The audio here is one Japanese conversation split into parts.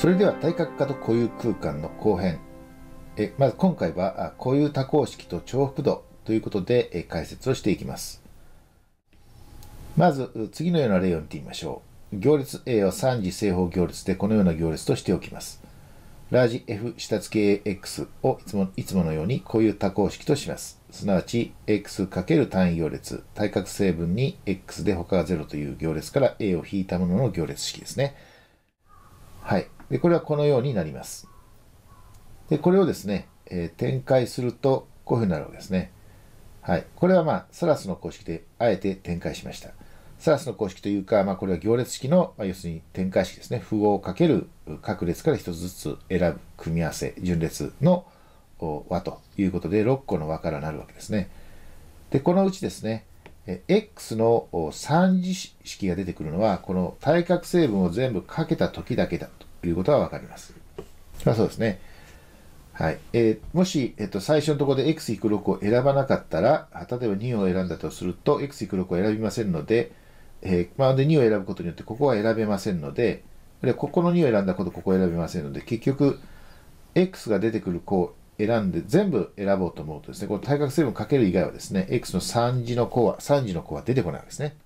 それでは対角化と固有空間の後編えまず今回は固有多項式と重複度ということでえ解説をしていきますまず次のような例を見てみましょう行列 A を3次正方行列でこのような行列としておきますラージ F 下付け AX をいつもいつものように固有多項式とします。すなわち、X× 単位行列、対角成分に X で他が0という行列から A を引いたものの行列式ですね。はい。でこれはこのようになります。でこれをですね、えー、展開するとこういうふうになるわけですね。はい、これはまあサラスの公式であえて展開しました。サラスの公式というか、まあ、これは行列式の、まあ、要するに展開式ですね。符号をかける各列から1つずつ選ぶ組み合わせ、順列の和ということで6個の和からなるわけですね。で、このうちですね、X の3次式が出てくるのは、この対角成分を全部かけた時だけだいうことはわかります。まあ、そうですね。はいえー、もし、えっと、最初のところで x=6 を選ばなかったら、例えば2を選んだとすると、x=6 を選びませんので、えー、まあ、で2を選ぶことによって、ここは選べませんので、でここの2を選んだこと、ここを選べませんので、結局、x が出てくる項を選んで、全部選ぼうと思うとですね、この対角成分かける以外はですね、x の3次の項は、3次の項は出てこないわけですね。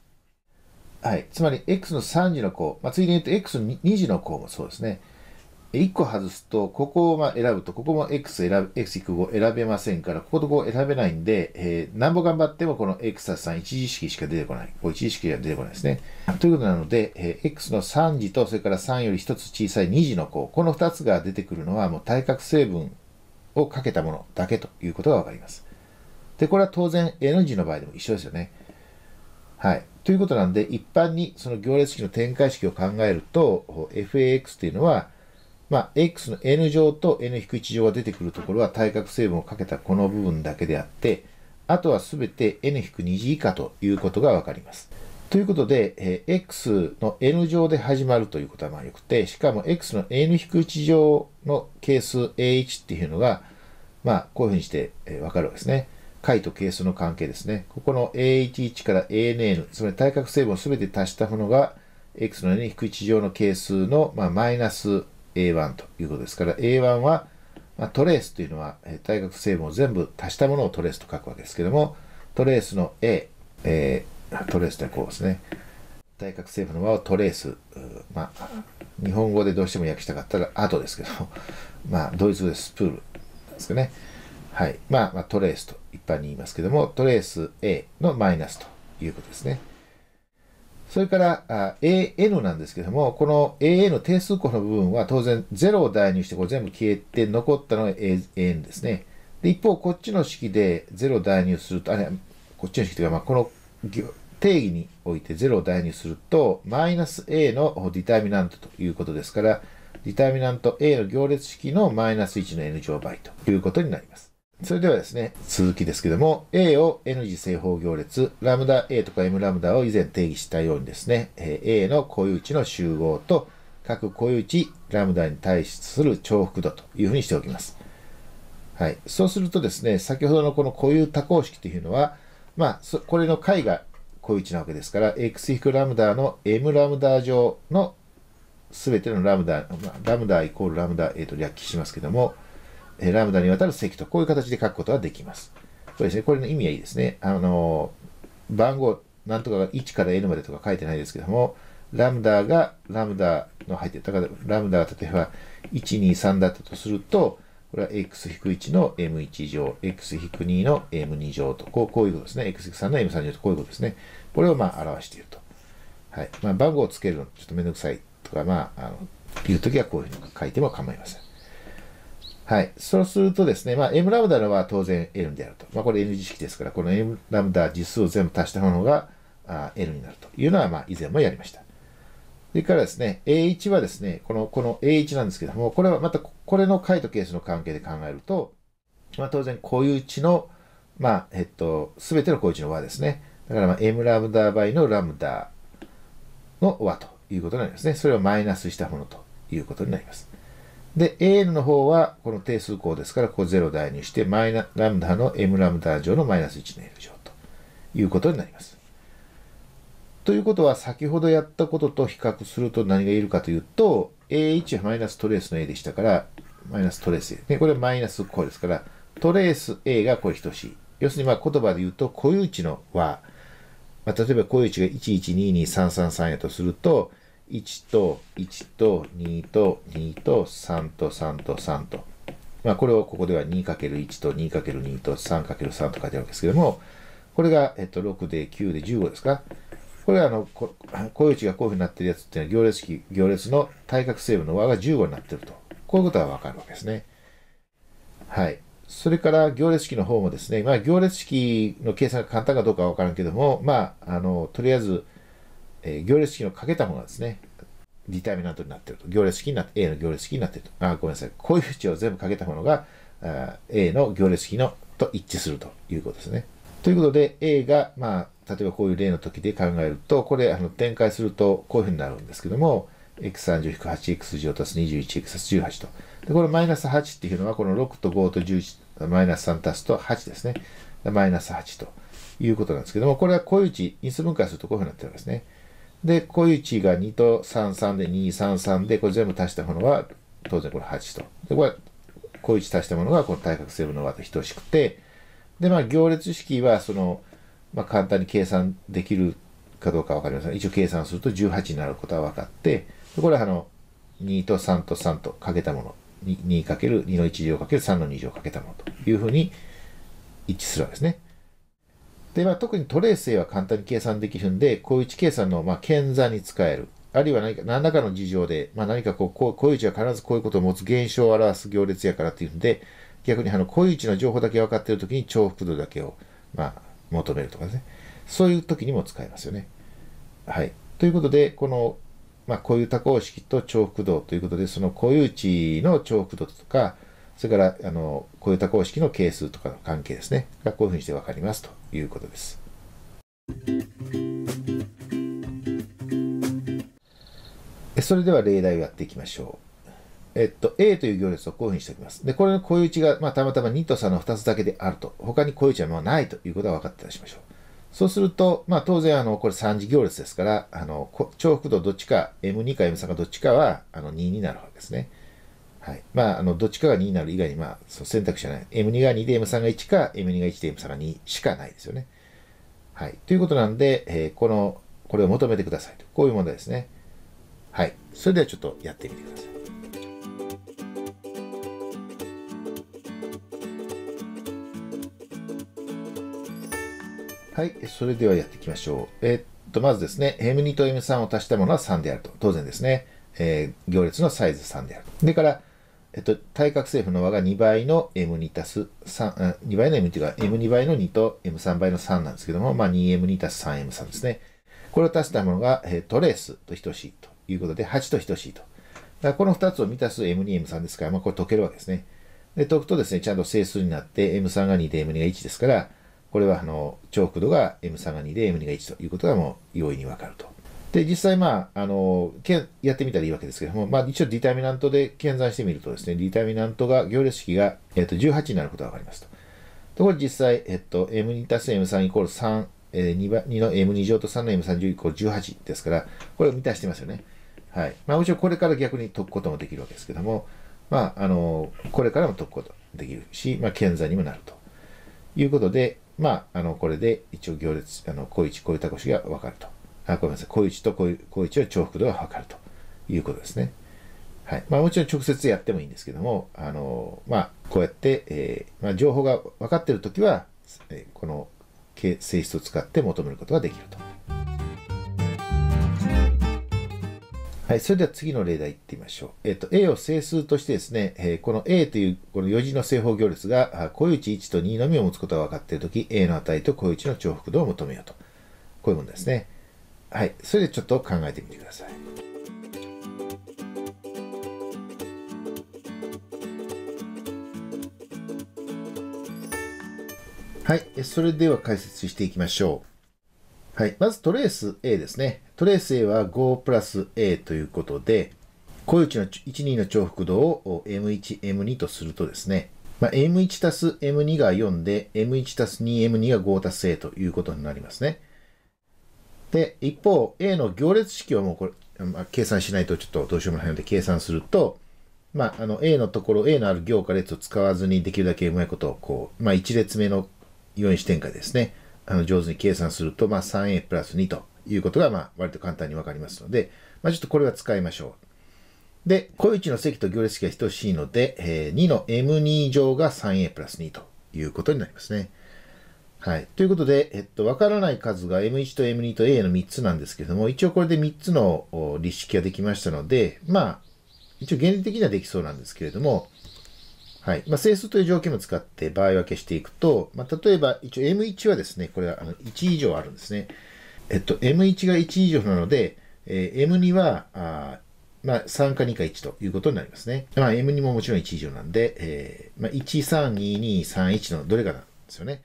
はい、つまり x の3次の項、まあ、ついでに言うと x の 2, 次の項もそうですね。1個外すと、ここをまあ選ぶと、ここも x 選ぶ、x を選べませんから、こことこ選べないんで、えー、何ぼ頑張ってもこの x は3、一次式しか出てこない。こう一次式が出てこないですね。ということなので、えー、x の3次と、それから3より1つ小さい2次の項、この2つが出てくるのは、もう対角成分をかけたものだけということがわかります。で、これは当然 n 次の場合でも一緒ですよね。はい。ということなんで、一般にその行列式の展開式を考えると、FAX というのは、まあ、x の n 乗と n-1 乗が出てくるところは対角成分をかけたこの部分だけであって、あとはすべて n-2 次以下ということがわかります。ということで、え x の n 乗で始まるということはまあよくて、しかも x の n-1 乗の係数 a1 っていうのが、まあ、こういうふうにして、えー、わかるわけですね。解と係数の関係ですね。ここの A11 から ANN、つまり対角成分を全て足したものが、x の n-1 乗の係数の、まあ、マイナス A1 ということですから、A1 は、まあ、トレースというのは、えー、対角成分を全部足したものをトレースと書くわけですけども、トレースの A、えー、トレースでこうですね。対角成分の和をトレース、まあ、日本語でどうしても訳したかったら、後ですけど、まあ、ドイツ語でスプールですかね。はい。まあ、まあ、トレースと一般に言いますけども、トレース A のマイナスということですね。それから、AN なんですけども、この AN の定数項の部分は当然0を代入してこれ全部消えて残ったのが AN ですね。で、一方、こっちの式で0を代入すると、あれ、こっちの式というか、まあ、この定義において0を代入すると、マイナス A のディターミナントということですから、ディターミナント A の行列式のマイナス1の N 乗倍ということになります。それではですね、続きですけども、A を N 次正方行列、ラムダ A とか M ラムダを以前定義したようにですね、A の固有値の集合と、各固有値ラムダに対する重複度というふうにしておきます。はい。そうするとですね、先ほどのこの固有多項式というのは、まあ、これの解が固有値なわけですから、x ラムダの M ラムダ上のすべてのラムダ、ラムダイコールラムダ A と略記しますけども、えラムダにわたる積と、こういう形で書くことができます。そうですね、これの意味はいいですね。あの、番号、なんとかが1から n までとか書いてないですけども、ラムダが、ラムダの入ってだからラムダが例えば123だったとすると、これは x-1 の m1 乗、x-2 の m2 乗と、こうこういうことですね。x-3 の m3 乗と、こういうことですね。これをまあ表していると。はい。まあ、番号をつけるのちょっとめんどくさいとか、まあ、あの、いうときはこういうふうに書いても構いません。はい。そうするとですね、まあ、M ラムダは当然 L であると。まあ、これ N 次式ですから、この M ラムダ実数を全部足したものがあ L になるというのは、まあ、以前もやりました。それからですね、A1 はですね、この、この A1 なんですけども、これはまた、これの解と係数の関係で考えると、まあ、当然、固有値の、まあ、えっと、すべての固有値の和ですね。だから、まあ、M ラムダ倍のラムダの和ということになりますね。それをマイナスしたものということになります。で、AN の方は、この定数項ですから、ここ0代入して、マイナ、ラムダの M ラムダ乗のマイナス1の L 乗ということになります。ということは、先ほどやったことと比較すると何がいるかというと、A1 はマイナストレースの A でしたから、マイナストレース A。ね、これマイナス項ですから、トレース A がこれ等しい。要するに、まあ言葉で言うと、固有値の和。まあ、例えば固有値が112233やとすると、1と1と2と2と3と3と3と。まあ、これをここでは 2×1 と 2×2 と 3×3 と書いてあるんですけども、これが、えっと、6で9で15ですか。これはあの、こ固有値がこういうふうになってるやつっていうのは行列式、行列の対角成分の和が15になってると。こういうことがわかるわけですね。はい。それから行列式の方もですね、まあ行列式の計算が簡単かどうかはわからんけども、まあ、あの、とりあえず、えー、行列式のかけたものがですね、ディターミナントになっていると。行列式になって、A の行列式になっていると。あ、ごめんなさい。こういう値を全部かけたものが、あ A の行列式のと一致するということですね。ということで、A が、まあ、例えばこういう例の時で考えると、これ、あの、展開すると、こういうふうになるんですけども、x30-8x10 足す 21x18 と。で、これマイナス8っていうのは、この6と5と11、マイナス3足すと8ですね。マイナス8ということなんですけども、これはこうう位値、因数分解するとこういうふうになってるんですね。で、小一が2と33で233で、これ全部足したものは、当然これ8と。で、これ、小一足したものが、この対角線分の和と等しくて、で、まあ、行列式は、その、まあ、簡単に計算できるかどうかわかりません。一応計算すると18になることは分かって、これはあの、2と3と3とかけたもの、2×2 の1乗かける3の2乗かけたものというふうに一致するわけですね。で、まあ、特にトレース A は簡単に計算できるんで、小一計算の、まあ、検座に使える。あるいは何か、何らかの事情で、まあ、何かこう、こう小は必ずこういうことを持つ現象を表す行列やからっていうんで、逆にあの、小一の情報だけ分かっているときに重複度だけを、まあ、求めるとかね。そういう時にも使えますよね。はい。ということで、この、まあ、固有多項式と重複度ということで、その固有値の重複度とか、それから、あの、小ヨタ公式の係数とかの関係ですね、がこういうふうにして分かりますということです。それでは例題をやっていきましょう。えっと、A という行列をこういうふうにしておきます。で、これの固うちが、まあ、たまたま2と3の2つだけであると。他に固有ちはもうないということは分かってたりしましょう。そうすると、まあ、当然、あの、これ3次行列ですから、あの、重複度どっちか、M2 か M3 かどっちかは、あの、2になるわけですね。はい。まあ、あの、どっちかが2になる以外に、まあ、そう選択肢はない。M2 が2で M3 が1か、M2 が1で M3 が2しかないですよね。はい。ということなんで、えー、この、これを求めてくださいと。こういう問題ですね。はい。それではちょっとやってみてください。はい。それではやっていきましょう。えー、っと、まずですね、M2 と M3 を足したものは3であると。当然ですね。えー、行列のサイズ3である。でから、えっと、対角政府の和が2倍の M2 たす3、2倍の M というか、M2 倍の2と M3 倍の3なんですけども、まあ 2M2 たす 3M3 ですね。これを足したものが、えトレースと等しいということで、8と等しいと。だからこの2つを満たす M2、M3 ですから、まあこれ解けるわけですね。で、解くとですね、ちゃんと整数になって、M3 が2で M2 が1ですから、これはあの、チョーク度が M3 が2で M2 が1ということがもう容易にわかると。で、実際、まあ、あの、やってみたらいいわけですけども、まあ、一応ディタミナントで検算してみるとですね、ディタミナントが、行列式が、えっと、18になることがわかりますと。ところで実際、えっと、m2 たす m3 イコール3、えー、2, の m2 乗と3の m30 イコール18ですから、これを満たしてますよね。はい。まあ、もちろんこれから逆に解くこともできるわけですけども、まあ、あの、これからも解くことできるし、まあ、検算にもなると。いうことで、まあ、あの、これで一応行列、あの、小1、いたこしがわかると。あ、ごめんなさい、小一と小一は重複度が測るということですね。はい。まあ、もちろん直接やってもいいんですけども、あの、まあ、こうやって、えー、まあ、情報が分かっているときは、えー、この性質を使って求めることができると。はい、それでは次の例題いってみましょう。えっ、ー、と、A を整数としてですね、えー、この A というこの4次の正方行列が、小一1と2のみを持つことが分かっているとき、A の値と小一の重複度を求めようと。こういうものですね。はい。それでちょっと考えてみてください。はい。それでは解説していきましょう。はい。まずトレース A ですね。トレース A は5プラス A ということで、小内の1、2の重複度を M1、M2 とするとですね、まあ、M1 たす M2 が4で、M1 たす 2M2 が5たす A ということになりますね。で、一方、A の行列式をもうこれ、まあ、計算しないとちょっとどうしようもないので計算すると、まあ、あの A のところ、A のある行か列を使わずにできるだけうまいことをこう、まあ、1列目の4因子展開ですね、あの上手に計算すると、まあ、3A プラス2ということが、まあ、割と簡単にわかりますので、まあ、ちょっとこれは使いましょう。で、小1の積と行列式が等しいので、えー、2の M2 乗が 3A プラス2ということになりますね。はい。ということで、えっと、わからない数が M1 と M2 と A の3つなんですけども、一応これで3つの立式ができましたので、まあ、一応原理的にはできそうなんですけれども、はい。まあ、整数という条件も使って場合分けしていくと、まあ、例えば、一応 M1 はですね、これはあの1以上あるんですね。えっと、M1 が1以上なので、えー、M2 は、あまあ、3か2か1ということになりますね。まあ、M2 ももちろん1以上なんで、えー、まあ、1、3、2、2、3、1のどれかなんですよね。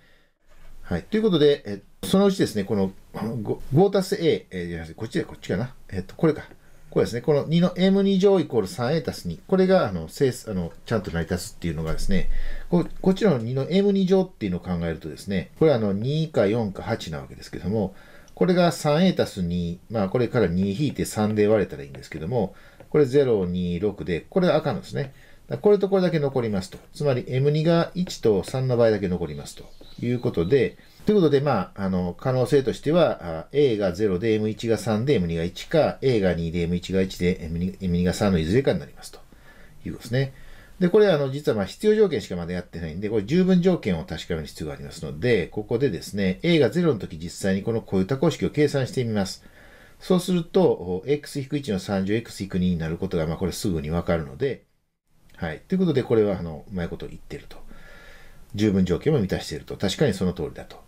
はい。ということで、えそのうちですね、この5たす A、えー、こっちでこっちかな。えっ、ー、と、これか。これですね、この2の M2 乗イコール 3A たす2。これが、あの、整数、あの、ちゃんと成り立つっていうのがですね、ここっちの2の M2 乗っていうのを考えるとですね、これはあの、2か4か8なわけですけども、これが 3A たす2、まあ、これから2引いて3で割れたらいいんですけども、これ0、2、6で、これ赤のですね。これとこれだけ残りますと。つまり M2 が1と3の場合だけ残りますと。いうことで、ということで、まあ、あの、可能性としては、A が0で M1 が3で M2 が1か、A が2で M1 が1で M2, が3のいずれかになりますということですね。で、これ、あの、実はまあ必要条件しかまだやってないんで、これ十分条件を確かめる必要がありますので、ここでですね、A が0の時実際にこの固有多項式を計算してみます。そうすると、x-1 の 30x-2 になることが、まあこれすぐにわかるので、はい。ということで、これは、あの、うまいこと言ってると。十分条件も満たしていると。確かにその通りだと。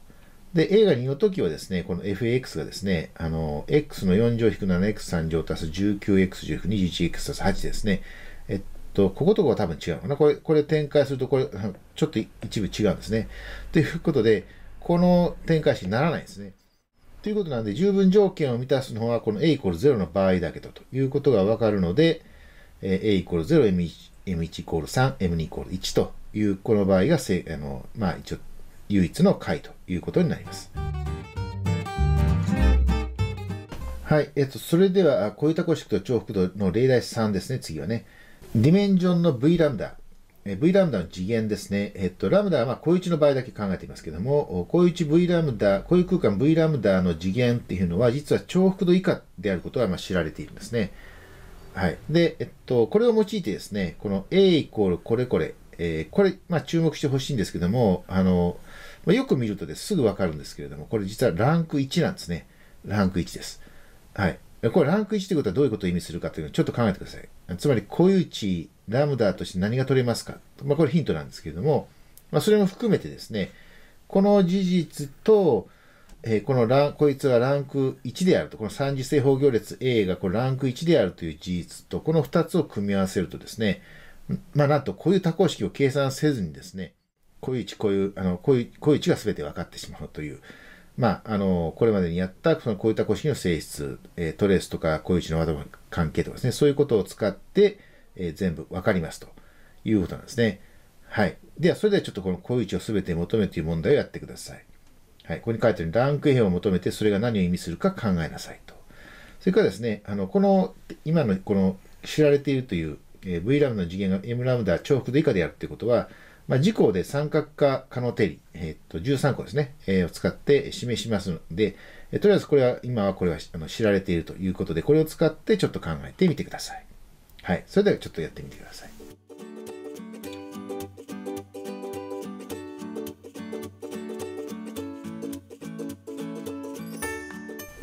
で、映画2の時はですね、この FAX がですね、あの、X の4乗引く 7X3 乗足す 19X10 引く 21X 足す8ですね。えっと、こことこは多分違うのかな。これ、これ展開すると、これ、ちょっと一部違うんですね。ということで、この展開式にならないんですね。ということなんで、十分条件を満たすのは、この A イコール0の場合だけだということがわかるので、え A イコール0、M1 イコール3、M2 イコール1という、この場合がせあの、まあ、一応唯一の解ということになります。はい、えっと、それでは、こういうた公式と重複度の例題3ですね、次はね。ディメンジョンの V ラムダ。V ラムダの次元ですね。えっと、ラムダはまあ小一の場合だけ考えていますけども、小1 V ラムダ、小一空間 V ラムダの次元っていうのは、実は重複度以下であることはまあ知られているんですね。はい。で、えっと、これを用いてですね、この A イコールこれこれ、えー、これ、まあ、注目してほしいんですけども、あの、まあ、よく見るとですぐわかるんですけれども、これ実はランク1なんですね。ランク1です。はい。これランク1ということはどういうことを意味するかというのをちょっと考えてください。つまり、固有値、ラムダとして何が取れますか。まあ、これヒントなんですけれども、まあ、それも含めてですね、この事実と、えー、このラン、こいつはランク1であると、この三次正方行列 A がこれランク1であるという事実と、この2つを組み合わせるとですね、まあ、なんとこういう多項式を計算せずにですね、こういう置、こういう、あの、こういう、こういう置が全て分かってしまうという、まあ、あの、これまでにやった、そのこういった項式の性質、えトレースとか、こういう位置の和の関係とかですね、そういうことを使って、え全部分かりますということなんですね。はい。では、それではちょっとこのう位置を全て求めという問題をやってください。はい。ここに書いてあるランク変を求めて、それが何を意味するか考えなさいと。それからですね、あの、この、今のこの知られているというえー、V ラムダの次元が M ラムダ重複度以下であるということは、まあ、事項で三角化可能定理、えー、と13個ですね、えー、を使って示しますので、えー、とりあえずこれは、今はこれはあの知られているということで、これを使ってちょっと考えてみてください。はい。それではちょっとやってみてください。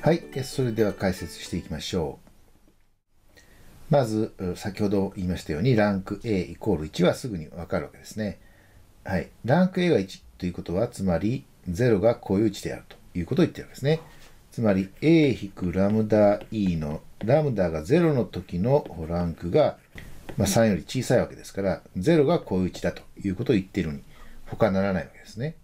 はい。それでは解説していきましょう。まず、先ほど言いましたように、ランク A イコール1はすぐにわかるわけですね。はい。ランク A が1ということは、つまり0が固有値であるということを言ってるわけですね。つまり A 引くラムダ E の、ラムダが0の時のランクが、まあ、3より小さいわけですから、0が固有値だということを言っているに、他ならないわけですね。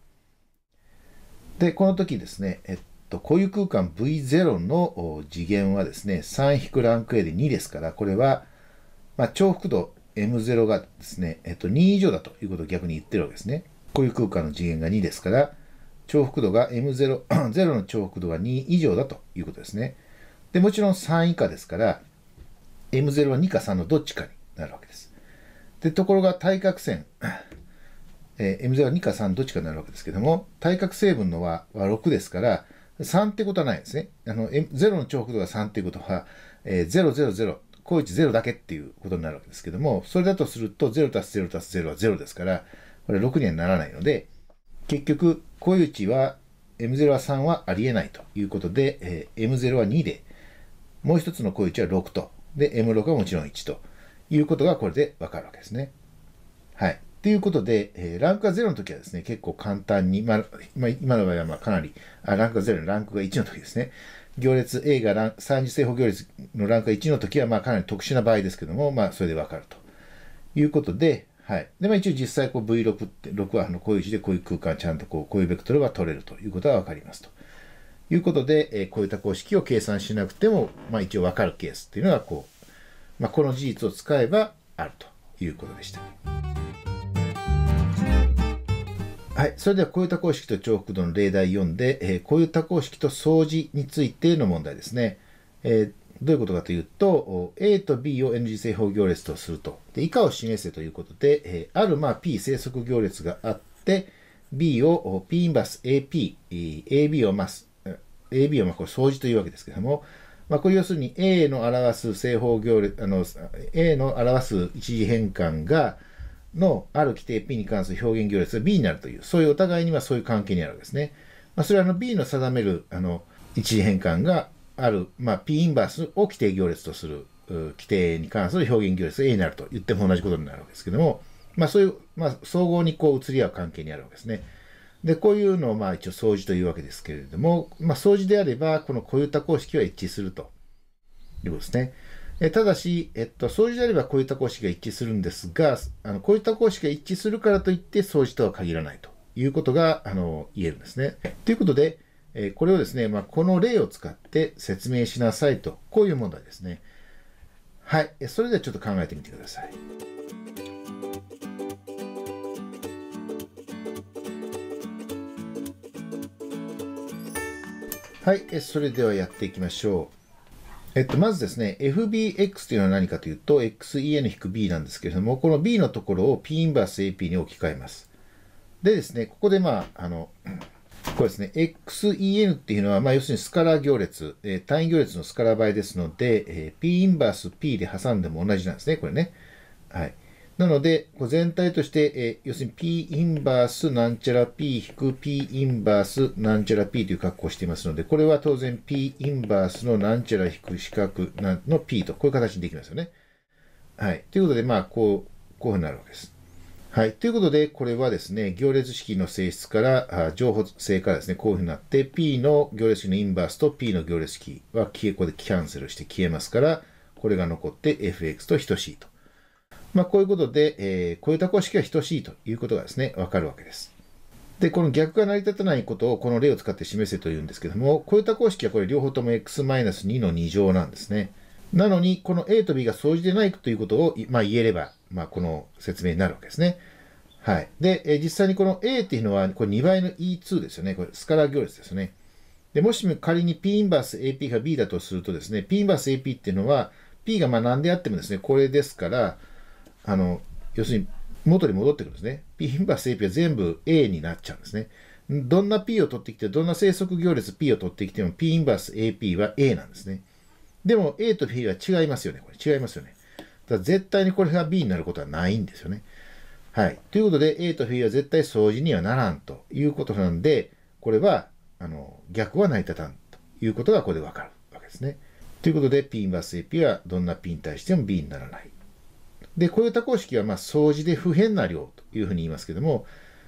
で、この時ですね、えっと、こういう空間 V0 の次元はですね、3ランク A で2ですから、これは、まあ、重複度 M0 がですね、えっと、2以上だということを逆に言ってるわけですね。こういう空間の次元が2ですから、重複度が M0、0 の重複度が2以上だということですね。で、もちろん3以下ですから、M0 は2か3のどっちかになるわけです。で、ところが対角線、えー、M0 は2か3どっちかになるわけですけども、対角成分の和は6ですから、3ってことはないですね。あの、0の重複度が3っていうことは、えー、000、高一0だけっていうことになるわけですけども、それだとすると0、0足す0足す0は0ですから、これ6にはならないので、結局、高一値は、M0 は3はありえないということで、えー、M0 は2で、もう一つの高一値は6と、で、M6 はもちろん1ということがこれでわかるわけですね。はい。とていうことで、えー、ランクが0の時はですね、結構簡単に、まあ、まあ、今の場合はまあかなりあ、ランクが0のランクが1の時ですね。行列 A がラン3次正方行列のランクが1の時はまあかなり特殊な場合ですけども、まあそれでわかるということで、はい。で、まあ一応実際こう V6 って、6はあのこういう字でこういう空間ちゃんとこう、こういうベクトルが取れるということはわかりますと。いうことで、えー、こういった公式を計算しなくても、まあ一応わかるケースっていうのがこう、まあこの事実を使えばあるということでした。はい。それでは、こういう多項式と重複度の例題んで、えー、こういう多項式と相似についての問題ですね。えーどういうことかというと、A と B を NG 正方行列とすると。で以下を示せということで、えー、あるまあ P 正則行列があって、B を P インバス AP、AB をまあ、AB をまあこれ相似というわけですけれども、まあ、これ要するに A の表す正方行列、あの、A の表す一次変換が、のある規定 P に関する表現行列が B になるという、そういうお互いにはそういう関係にあるわけですね。まあ、それはあの B の定めるあの一次変換がある、まあ、P インバースを規定行列とする規定に関する表現行列が A になると言っても同じことになるわけですけども、まあ、そういう、まあ、総合にこう移り合う関係にあるわけですね。で、こういうのをまあ一応相似というわけですけれども、まあ、相似であれば、この固有多項式は一致するということですね。えただし、えっと、掃除であればこういった公式が一致するんですが、あのこういった公式が一致するからといって掃除とは限らないということがあの言えるんですね。ということで、えこれをですね、まあ、この例を使って説明しなさいと、こういう問題ですね。はい、それではちょっと考えてみてください。はい、それではやっていきましょう。えっと、まずですね、FBX というのは何かというと、XEN-B なんですけれども、この B のところを P インバース AP に置き換えます。でですね、ここでまあ、あの、これですね、XEN っていうのは、まあ、要するにスカラー行列、えー、単位行列のスカラー倍ですので、えー、P インバース P で挟んでも同じなんですね、これね。はい。なので、全体として、え要するに P インバースなんちゃら P 引く P インバースなんちゃら P という格好をしていますので、これは当然 P インバースのなんちゃら引く四角の P と、こういう形にできますよね。はい。ということで、まあ、こう、こういうふうになるわけです。はい。ということで、これはですね、行列式の性質から、あ情報性からですね、こういうふうになって、P の行列式のインバースと P の行列式は消え、ここでキャンセルして消えますから、これが残って fx と等しいと。まあ、こういうことで、えー、こういった公式は等しいということがですね、わかるわけです。で、この逆が成り立たないことをこの例を使って示せというんですけども、こういった公式はこれ両方とも x-2 の2乗なんですね。なのに、この a と b が相似でないということを、まあ、言えれば、まあ、この説明になるわけですね。はい。で、えー、実際にこの a っていうのは、これ2倍の e2 ですよね。これ、スカラー行列ですよね。で、もしも仮に p インバース ap が b だとするとですね、p インバース ap っていうのは、p がまあ何であってもですね、これですから、あの、要するに元に戻ってくるんですね。P インバース AP は全部 A になっちゃうんですね。どんな P を取ってきて、どんな生息行列 P を取ってきても P インバース AP は A なんですね。でも A と P は違いますよね。これ違いますよね。だ絶対にこれが B になることはないんですよね。はい。ということで A と P は絶対相似にはならんということなんで、これはあの逆は成り立たんということがここでわかるわけですね。ということで P インバース AP はどんな P に対しても B にならない。で、こういった公式は、まあ、総じで不変な量というふうに言いますけども、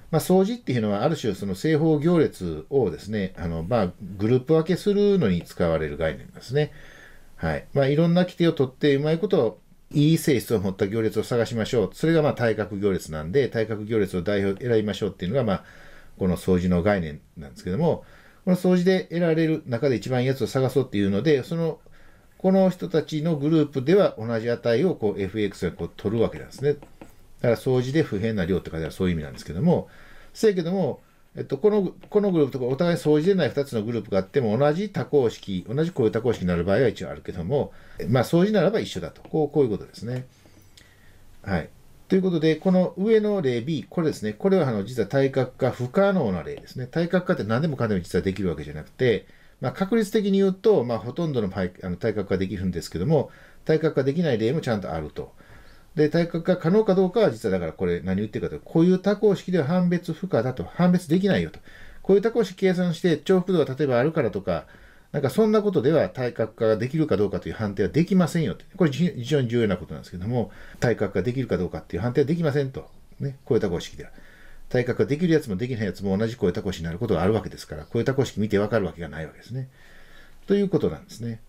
まあ、掃除っていうのは、ある種、その正方行列をですね、あの、まあ、グループ分けするのに使われる概念ですね。はい。まあ、いろんな規定を取って、うまいこと、いい性質を持った行列を探しましょう。それが、まあ、対角行列なんで、対角行列を代表、選びましょうっていうのが、まあ、この掃除の概念なんですけども、この掃除で得られる中で一番いいやつを探そうっていうので、そのこの人たちのグループでは同じ値をこう FX がこう取るわけなんですね。だから掃除で不変な量って書いてあるそういう意味なんですけども、せやけども、えっと、このこのグループとかお互い掃除でない2つのグループがあっても同じ多項式、同じこういう多項式になる場合は一応あるけども、まあ掃除ならば一緒だと。こうこういうことですね。はい。ということで、この上の例 B、これですね、これはあの実は対角化不可能な例ですね。対角化って何でもかんでも実はできるわけじゃなくて、まあ、確率的に言うと、まあ、ほとんどの体あの体格ができるんですけども、体格ができない例もちゃんとあると。で、体格が可能かどうかは、実はだからこれ何言ってるかというと、こういう多項式では判別不可だと、判別できないよと。こういう多項式計算して重複度が例えばあるからとか、なんかそんなことでは体格化ができるかどうかという判定はできませんよって。これ非常に重要なことなんですけども、体格ができるかどうかっていう判定はできませんと。ね、こういう多項式では。体格ができるやつもできないやつも同じ声たこしになることがあるわけですから、声たこ式見てわかるわけがないわけですね。ということなんですね。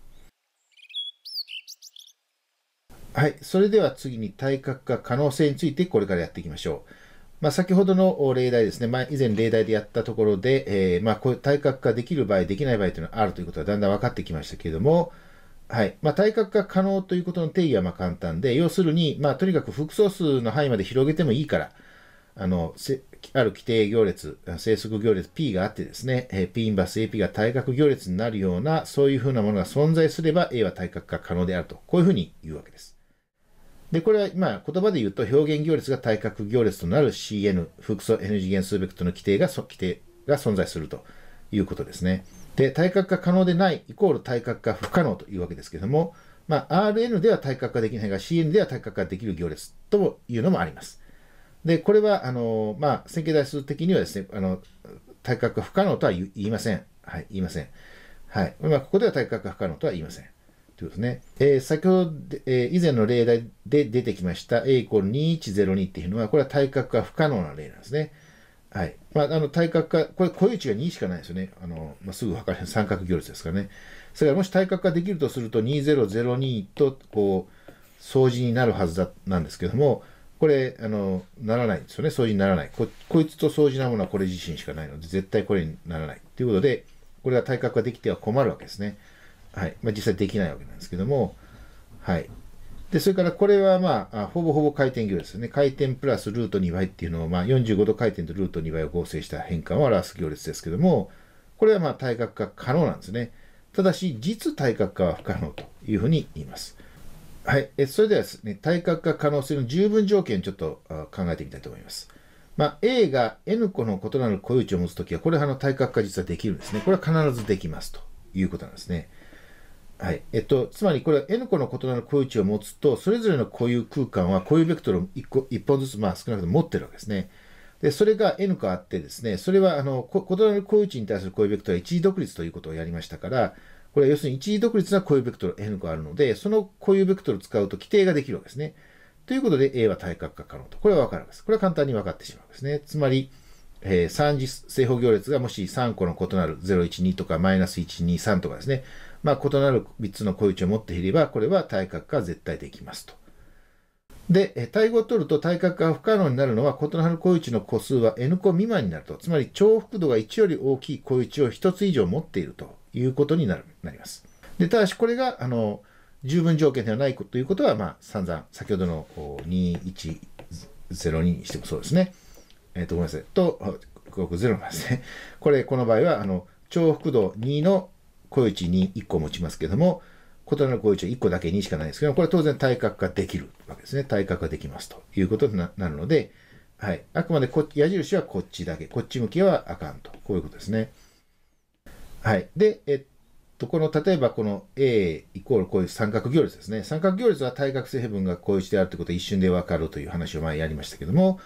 はい。それでは次に体格化可能性についてこれからやっていきましょう。まあ、先ほどの例題ですね、まあ、以前例題でやったところで、えー、まあ、こう体格化できる場合、できない場合というのはあるということはだんだん分かってきましたけれども、はいまあ、体格化可能ということの定義はま簡単で、要するに、まとにかく複素数の範囲まで広げてもいいから、あの、ある規定行列、生息行列 P があってですね、え P インバース AP が対角行列になるような、そういうふうなものが存在すれば A は対角化可能であると、こういうふうに言うわけです。で、これは、まあ、言葉で言うと、表現行列が対角行列となる CN、複素 N 次元数ベクトルの規定が、規定が存在するということですね。で、対角化可能でないイコール対角化不可能というわけですけども、まあ、RN では対角化できないが、CN では対角化できる行列というのもあります。で、これは、あの、まあ、線形代数的にはですね、あの、対角不可能とは言いません。はい、言いません。はい。まあ、ここでは対角不可能とは言いません。ということですね。えー、先ほど、えー、以前の例題で出てきました A イコール2102っていうのは、これは対角が不可能な例なんですね。はい。まあ、あの、対角が、これ、固有値が2しかないですよね。あの、まあ、すぐ分かる三角行列ですからね。それからもし対角ができるとすると、2002と、こう、相似になるはずだ、なんですけども、これ、あの、ならないんですよね。掃除にならない。こ、こいつと掃除なものはこれ自身しかないので、絶対これにならない。ということで、これは対角ができては困るわけですね。はい。まあ、実際できないわけなんですけども、はい。で、それからこれはまあ、ほぼほぼ回転行列ですね。回転プラスルート2倍っていうのを、まあ、45度回転とルート2倍を合成した変換を表す行列ですけども、これはまあ、対角化可能なんですね。ただし、実対角化は不可能というふうに言います。はい、えそれではですね、対角化可能性の十分条件ちょっと考えてみたいと思います。まあ、A が N 個の異なる固有値を持つときは、これはあの対角化実はできるんですね。これは必ずできますということなんですね。はい。えっと、つまりこれは N 個の異なる固有値を持つと、それぞれの固有空間は固有ベクトルを 1, 個1本ずつ、まあ少なくとも持ってるわけですね。で、それが N 個あってですね、それはあの、異なる固有値に対する固有ベクトルは一時独立ということをやりましたから、これは要するに一時独立な固有ベクトル N 個あるので、その固有ベクトルを使うと規定ができるわけですね。ということで A は対角化可能と。これはわかるんです。これは簡単に分かってしまうんですね。つまり、えー、三次正方行列がもし3個の異なる0、1、2とかマイナス1、2、3とかですね。まあ、異なる3つの固有値を持っていれば、これは対角化は絶対できますと。で、対語を取ると対角化が不可能になるのは、異なる固有値の個数は n 個未満になると。つまり、重複度が1より大きい固有値を1つ以上持っていると。いうことになるなります。でただしこれがあの十分条件ではないということは、まあ、散々先ほどの2102にしてもそうですね。えっ、ー、とごめんなさい。と0なんですね。これこの場合はあの重複度2の小一に1個持ちますけども異なる小一は1個だけにしかないですけどこれ当然対角ができるわけですね。対角ができますということになるので、はい、あくまでこ矢印はこっちだけこっち向きはあかんとこういうことですね。はい。で、えっと、この、例えばこの A イコールこういう三角行列ですね。三角行列は対角成分がこういうであるということは一瞬でわかるという話を前やりましたけども、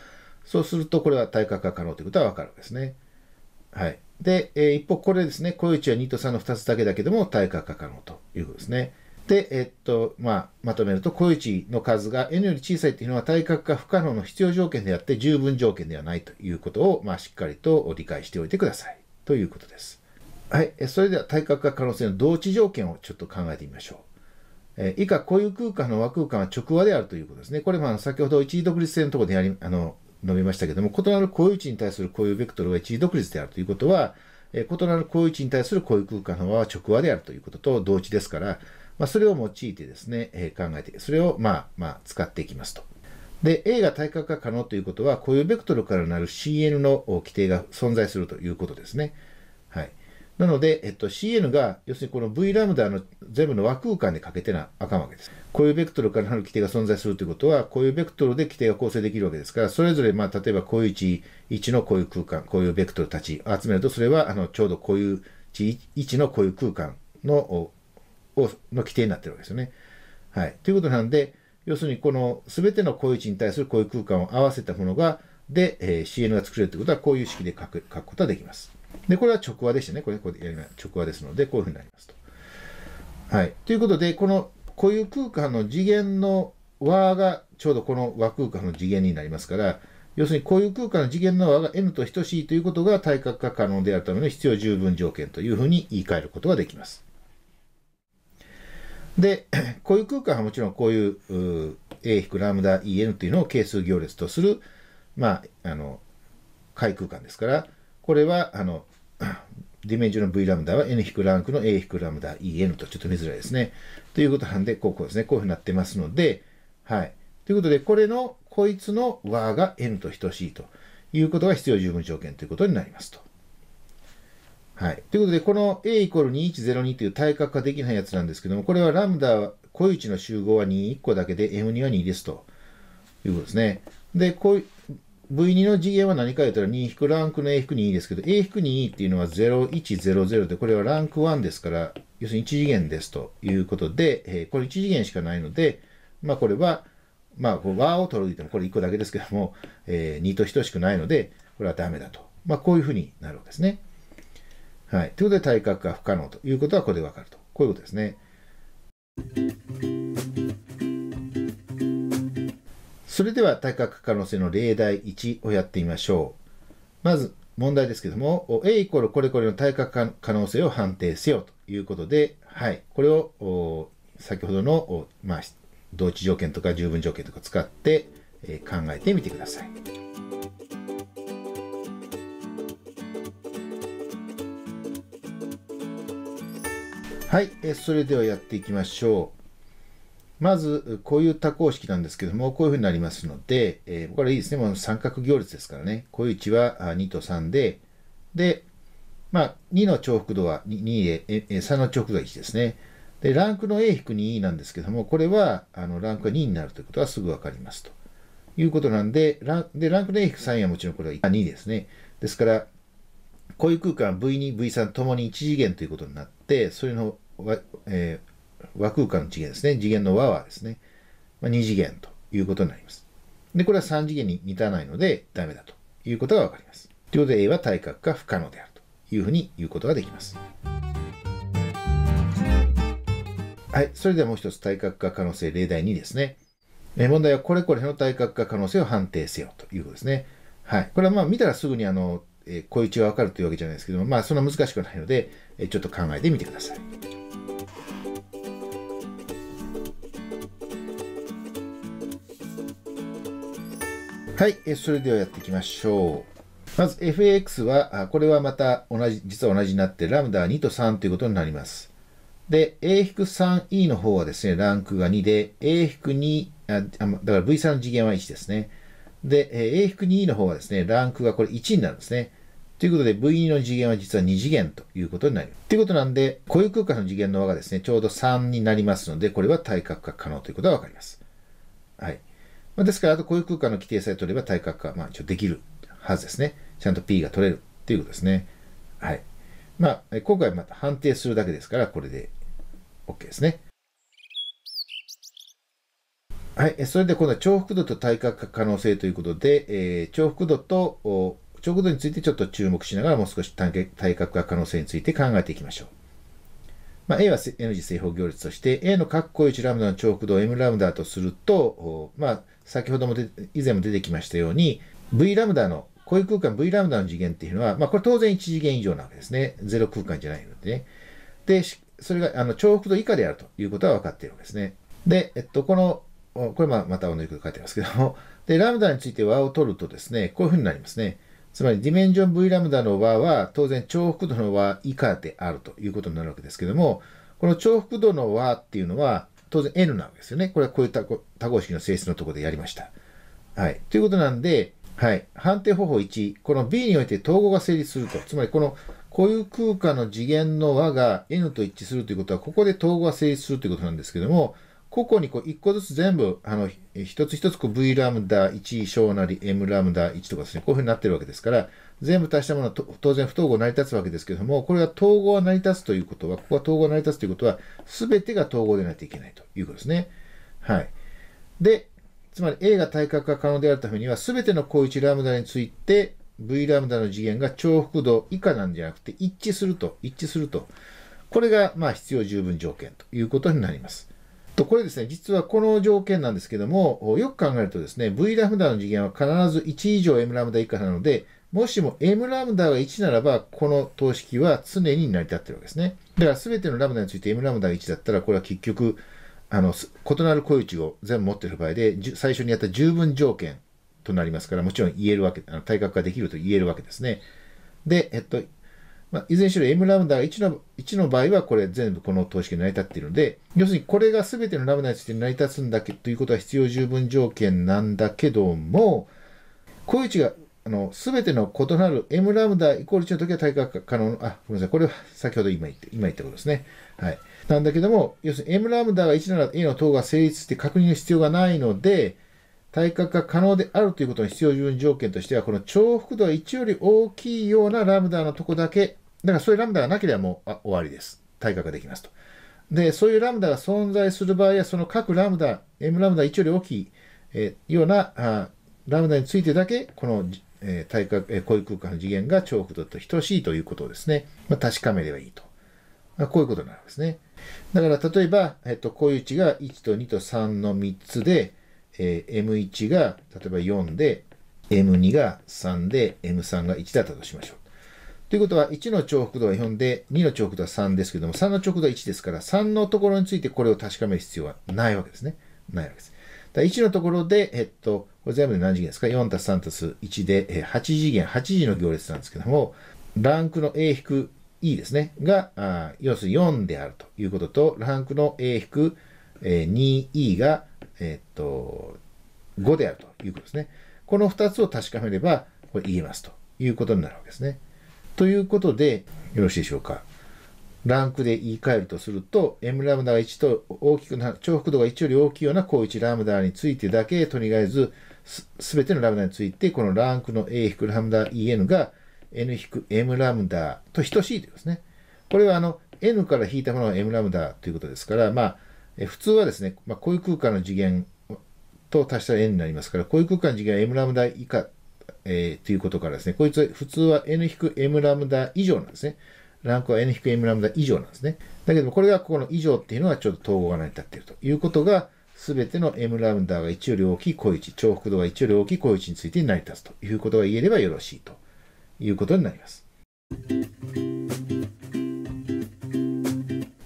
そうするとこれは対角が可能ということはわかるんですね。はい。で、えー、一方これですね、こういう一は2と3の2つだけだけども対角が可能ということですね。で、えっと、まあ、まとめると、小一の数が n より小さいっていうのは対角が不可能の必要条件であって十分条件ではないということを、まあ、しっかりと理解しておいてください。ということです。はい、それでは対角化可能性の同値条件をちょっと考えてみましょう。えー、以下、固有空間の和空間は直和であるということですね。これもあの先ほど一時独立性のところでやりあの述べましたけども、異なる固有値に対する固有ベクトルは一時独立であるということは、えー、異なる固有値に対する固有空間の和は直和であるということと同値ですから、まあ、それを用いてですね、えー、考えて、それをまあまあ使っていきますと。で、A が対角化可能ということは、固有ベクトルからなる CN の規定が存在するということですね。なので、えっと、CN が、要するにこの V ラムダの全部の和空間でかけてなあかんわけです。こういうベクトルからなる規定が存在するということは、こういうベクトルで規定が構成できるわけですから、それぞれ、まあ、例えばこういう位置、のこういう空間、こういうベクトルたち集めると、それは、あの、ちょうどこういう位1のこういう空間の、の規定になってるわけですよね。はい。ということなんで、要するにこの全てのこういう位置に対するこういう空間を合わせたものが、で、えー、CN が作れるということは、こういう式で書く書くことができます。で、これは直話でしたね。これ、これやり直話ですので、こういうふうになりますと。はい。ということで、この固有空間の次元の和がちょうどこの和空間の次元になりますから、要するに固有空間の次元の和が n と等しいということが対角化可能であるための必要十分条件というふうに言い換えることができます。で、固 有空間はもちろんこういうう a 引くラムダ en というのを係数行列とする、まあ、あの、解空間ですから、これは、あの、ディメンジョンの V ラムダは N 引くランクの A 引くラムダ EN とちょっと見づらいですね。ということなんで、こうこうですね。こういうふうになってますので、はい。ということで、これの、こいつの和が N と等しいということが必要十分条件ということになりますと。はい。ということで、この A イコール2102という対角化できないやつなんですけども、これはラムダ、小内の集合は21個だけで M2 は2ですということですね。で、こう V2 の次元は何か言ったら2引くランクの A 引く2ですけど、A 引く2っていうのは0100で、これはランク1ですから、要するに1次元ですということで、えー、これ1次元しかないので、まあこれは、まあこう和を取るといってもこれ1個だけですけども、えー、2と等しくないので、これはダメだと。まあこういうふうになるわけですね。はい。ということで対角が不可能ということはここでわかると。こういうことですね。それでは対角可能性の例題1をやってみましょう。まず問題ですけども、A イコールこれこれの対角可能性を判定せよということで、はい、これを先ほどの、まあ、同値条件とか十分条件とか使って、えー、考えてみてください。はい、えー、それではやっていきましょう。まず、こういう多項式なんですけども、こういうふうになりますので、えー、これいいですね。もう三角行列ですからね。こういう1は2と3で、で、まあ、2の重複度は 2A、3の重複度は1ですね。で、ランクの A-2 なんですけども、これは、あの、ランクが2になるということはすぐわかりますと。いうことなんで、ランでランクの A-3 はもちろんこれは2ですね。ですから、こういう空間 V2、V3 ともに1次元ということになって、それの、えー、和空間の次元ですね。次元の和はですね、まあ、2次元ということになります。で、これは3次元に満たないのでダメだということがわかります。ということで A は対角が不可能であるというふうに言うことができます。はい。それではもう一つ、対角化可能性例題2ですね。え問題は、これこれの対角化可能性を判定せよということですね。はい。これはまあ、見たらすぐにあの、えー、小一はわかるというわけじゃないですけども、まあ、そんな難しくないので、えちょっと考えてみてください。はい、えそれではやっていきましょう。まず FAX は、これはまた同じ、実は同じになって、ラムダ2と3ということになります。で、A-3E の方はですね、ランクが2で、A-2、あだから V3 の次元は1ですね。で、A-2E の方はですね、ランクがこれ1になるんですね。ということで V2 の次元は実は2次元ということになります。ということなんで、固有空間の次元の和がですね、ちょうど3になりますので、これは対角化可能ということがわかります。はい。まあ、ですから、あという空間の規定さえ取れば対角化、まあ、一応できるはずですね。ちゃんと P が取れるっていうことですね。はい。まあ、今回また判定するだけですから、これで OK ですね。はい。それで今度は重複度と対角化可能性ということで、えー、重複度と、重複度についてちょっと注目しながらもう少し対角化可能性について考えていきましょう。まあ、A は N 次正方行列として、A の括弧1ラムダの重複度を M ラムダとすると、まあ、先ほども以前も出てきましたように、V ラムダの、こういう空間 V ラムダの次元っていうのは、まあこれ当然1次元以上なわけですね。ゼロ空間じゃないのでね。で、それがあの重複度以下であるということは分かっているわけですね。で、えっと、この、これままた同じく書いてますけども、で、ラムダについて和を取るとですね、こういうふうになりますね。つまり、ディメンジョン V ラムダの和は、当然、重複度の和以下であるということになるわけですけども、この重複度の和っていうのは、当然 N なんですよね。これはこういう多項式の性質のところでやりました。はい。ということなんで、はい。判定方法1、この B において統合が成立すると。つまり、この固有空間の次元の和が N と一致するということは、ここで統合が成立するということなんですけども、個々にこう1個ずつ全部、あの、一つ一つこう V ラムダ1小なり M ラムダ1とかですね、こういうふうになってるわけですから、全部足したものは当然不統合成り立つわけですけども、これが統合成り立つということは、ここが統合成り立つということは、すべてが統合でないといけないということですね。はい。で、つまり A が対角が可能であるためには、すべての高1ラムダについて、V ラムダの次元が重複度以下なんじゃなくて、一致すると、一致すると。これが、まあ、必要十分条件ということになります。と、これですね、実はこの条件なんですけども、よく考えるとですね、V ラムダの次元は必ず1以上 M ラムダ以下なので、もしも M ラムダが1ならば、この等式は常に成り立ってるわけですね。だから全てのラムダについて M ラムダが1だったら、これは結局、あの、異なる固有値を全部持ってる場合で、最初にやった十分条件となりますから、もちろん言えるわけ、あの対角ができると言えるわけですね。で、えっと、まあ、いずれにしろ M ラムダが1の ,1 の場合はこれ全部この等式で成り立っているので、要するにこれが全てのラムダについて成り立つんだけということは必要十分条件なんだけども、位置があの全ての異なる M ラムダイコール1の時は対角可能の、あ、ごめんなさい、これは先ほど今言って、今言ったことですね。はい。なんだけども、要するに M ラムダが1なら A の等が成立して確認の必要がないので、対角が可能であるということの必要十分条件としては、この重複度が1より大きいようなラムダのとこだけだからそういうラムダがなければもうあ終わりです。対格ができますと。で、そういうラムダが存在する場合は、その各ラムダ、M ラムダ1より大きい、えようなあラムダについてだけ、この、えー、対価、えー、こういう空間の次元が超複度と等しいということをですね、まあ、確かめればいいと。まあ、こういうことになるんですね。だから例えば、えっ、と、こういう値が1と2と3の3つで、えー、M1 が例えば4で、M2 が3で、M3 が1だったとしましょう。ということは、1の重複度は4で、2の重複度は3ですけども、3の重複度は1ですから、3のところについてこれを確かめる必要はないわけですね。ないわけです。だ1のところで、えっと、これ全部で何次元ですか ?4 たす3たす1で、8次元、8次の行列なんですけども、ランクの A-E ですね、が、あ要するに4であるということと、ランクの A-2E が、えっと、5であるということですね。この2つを確かめれば、これ言えますということになるわけですね。ということで、よろしいでしょうか。ランクで言い換えるとすると、M ラムダが1と大きくな、重複度が1より大きいような高1ラムダについてだけ、とりあえず、すべてのラムダについて、このランクの A ラムダ EN が N-M ラムダと等しいということですね。これはあの、N から引いたものが M ラムダということですから、まあ、普通はですね、まあ、こういう空間の次元と足したら N になりますから、こういう空間の次元は M ラムダ以下えー、ということからですね、こいつは普通は n-m ラムダ以上なんですね。ランクは n-m ラムダ以上なんですね。だけども、これがここの以上っていうのはちょっと統合が成り立っているということが、すべての m ラムダが1より大きい小1、重複度が1より大きい小1について成り立つということが言えればよろしいということになります。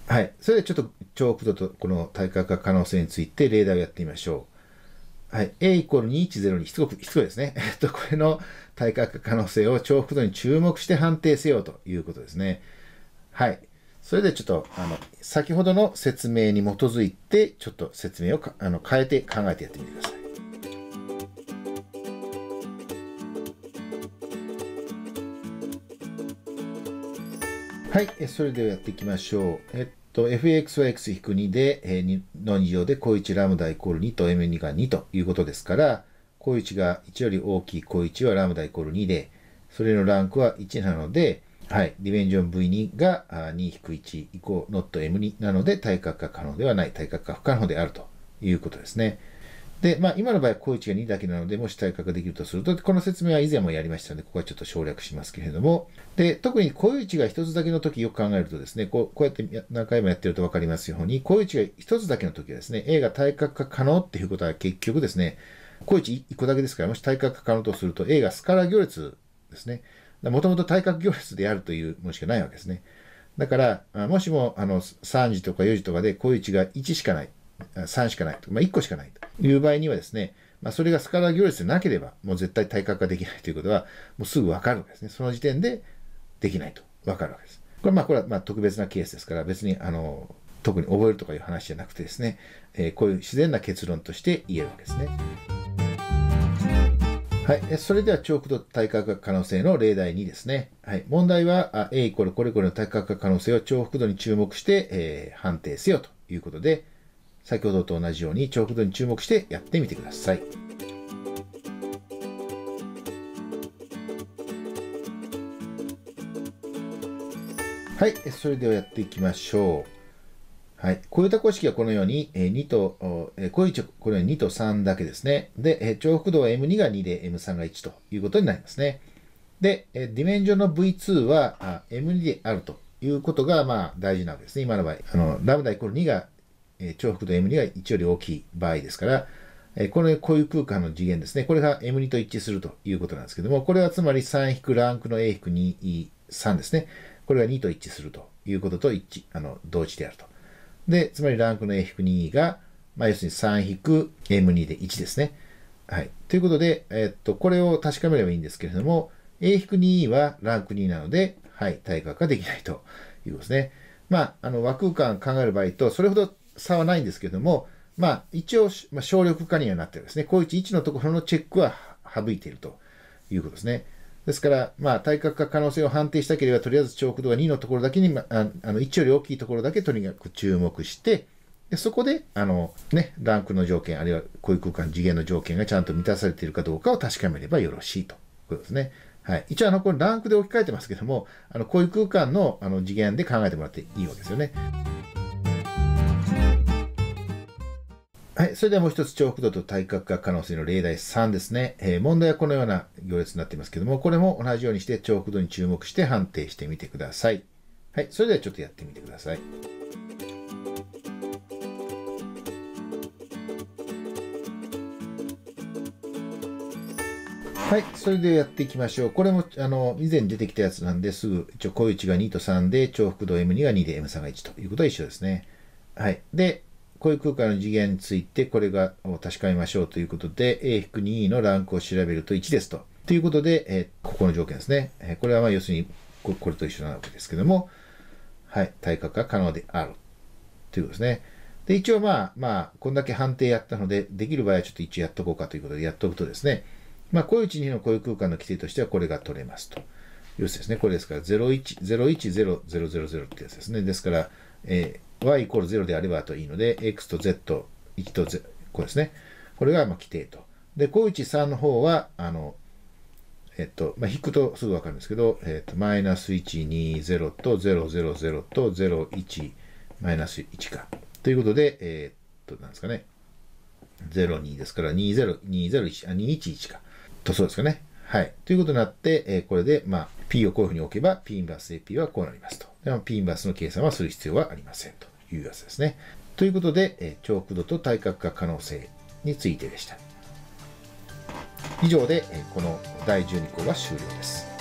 はい。それではちょっと重複度とこの対角化可能性について例題をやってみましょう。はい、A イコール210にしつこく、しつこいですね。えっと、これの対角可能性を重複度に注目して判定せよということですね。はい。それでちょっと、あの、先ほどの説明に基づいて、ちょっと説明をあの変えて考えてやってみてください。はい、それではやっていきましょう。えっと、fx は x-2 で、えー、の2乗で、小1ラムダイコール2と mn2 が2ということですから、小1が1より大きい小1はラムダイコール2で、それのランクは1なので、はい、ディメンジョン V2 が2-1イコーノット M2 なので、対角化可能ではない、対角化不可能であるということですね。で、まあ、今の場合高位置が2だけなので、もし対角ができるとすると、この説明は以前もやりましたので、ここはちょっと省略しますけれども、で、特に位置が1つだけの時よく考えるとですね、こうこうやって何回もやってると分かりますように、位置が1つだけの時はですね、A が対角化可能っていうことは結局ですね、位置1個だけですから、もし対角化可能とすると、A がスカラ行列ですね。もともと対角行列であるというものしかないわけですね。だから、もしもあの3時とか4時とかで位置が1しかない、3しかない、まあ、1個しかない。いう場合にはですね、まあ、それがスカラ行列でなければ、もう絶対対角ができないということは、もうすぐわかるんですね。その時点でできないとわかるわけです。これまあ、これはま特別なケースですから、別にあの、特に覚えるとかいう話じゃなくてですね、えー、こういう自然な結論として言えるわけですね。はい。それでは、チョークと対角が可能性の例題2ですね。はい。問題は、A イコールこれこれの対角が可能性を重複度に注目して、えー、判定せよということで、先ほどと同じように重複度に注目してやってみてください。はい、それではやっていきましょう。はい。った公式はこのように、えー、2と、えー、小1、このように2と3だけですね。で、えー、重複度は M2 が2で M3 が1ということになりますね。で、えー、ディメンジョンの V2 はあ M2 であるということが、まあ、大事なわけですね。今の場合、あの、ラムダイコール2がえ重複と M2 が1より大きい場合ですから、えこれ、こういう空間の次元ですね。これが M2 と一致するということなんですけども、これはつまり3ランクの A-2、3ですね。これが2と一致するということと一致、あの、同時であると。で、つまりランクの A-2 が、まあ、要するに 3-M2 で1ですね。はい。ということで、えっと、これを確かめればいいんですけれども、A-2 はランク2なので、はい、対角ができないということですね。まあ、あの、和空間考える場合と、それほど差はないんですけども、まあ、一応、まあ、省力化にはなってるんですね。高一1のところのチェックは省いているということですね。ですから、まあ、対角化可能性を判定したければ、とりあえずチョ度が2のところだけに、まあ、あの1より大きいところだけとにかく注目して、でそこで、あの、ね、ランクの条件、あるいはこういう空間、次元の条件がちゃんと満たされているかどうかを確かめればよろしいということですね。はい。一応、あの、これランクで置き換えてますけども、あの、こういう空間の、あの、次元で考えてもらっていいわけですよね。はい。それではもう一つ、重複度と対角が可能性の例題3ですね。えー、問題はこのような行列になっていますけども、これも同じようにして重複度に注目して判定してみてください。はい。それではちょっとやってみてください。はい。それでやっていきましょう。これも、あの、以前出てきたやつなんですぐ、一応、小1が2と3で、重複度 M2 が2で M3 が1ということは一緒ですね。はい。で、こういう空間の次元についてこれがを確かめましょうということで A-2 のランクを調べると1ですと。ということで、えここの条件ですね。えこれはまあ要するにこれと一緒なわけですけども、はい、対角が可能であるということですね。で、一応まあ、まあ、こんだけ判定やったので、できる場合はちょっと一応やっとこうかということでやっとくとですね、まあ、こういう12のこういう空間の規定としてはこれが取れますと。要するですね、これですから、0101000ってやつですね。ですから、えー、y イコール0であればといいので、x と z、1と z、これですね。これがまあ規定と。で、513の方は、あの、えっと、まあ、引くとすぐわかるんですけど、えっと、マイナス1、2、0と000と01、マイナス1か。ということで、えー、っと、なんですかね。02ですから、20201、あ、211か。と、そうですかね。はい。ということになって、えー、これで、まあ、P をこういうふうに置けば、P インバース AP はこうなりますと。で P インバースの計算はする必要はありませんというやつですね。ということで、えー、重度と対角化可能性についてでした。以上で、えこの第12項は終了です。